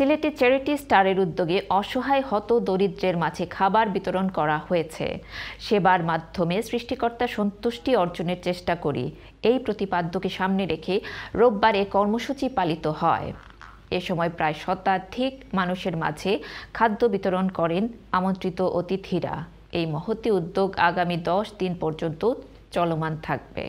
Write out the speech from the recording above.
সিলেটে চ্যারিটি স্টারের উদ্যোগে অসহায় হত দরিদ্রের মাঝে খাবার বিতরণ করা হয়েছে সেবার মাধ্যমে সৃষ্টিকর্তা সন্তুষ্টি অর্জনের চেষ্টা করি এই প্রতিপাদ্যকে সামনে রেখে রোববার এ কর্মসূচি পালিত হয় এ সময় প্রায় শতাধিক মানুষের মাঝে খাদ্য বিতরণ করেন আমন্ত্রিত অতিথিরা এই মহতি উদ্যোগ আগামী দশ দিন পর্যন্ত চলমান থাকবে